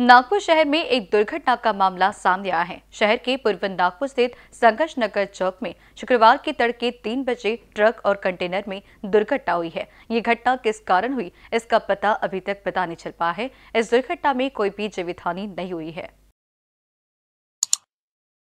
नागपुर शहर में एक दुर्घटना का मामला सामने आया है शहर के पूर्व नागपुर स्थित संघर्ष नगर चौक में शुक्रवार के तड़के तीन बजे ट्रक और कंटेनर में दुर्घटना हुई है ये घटना किस कारण हुई इसका पता अभी तक पता नहीं चल पाया है इस दुर्घटना में कोई भी जीवित हानि नहीं हुई है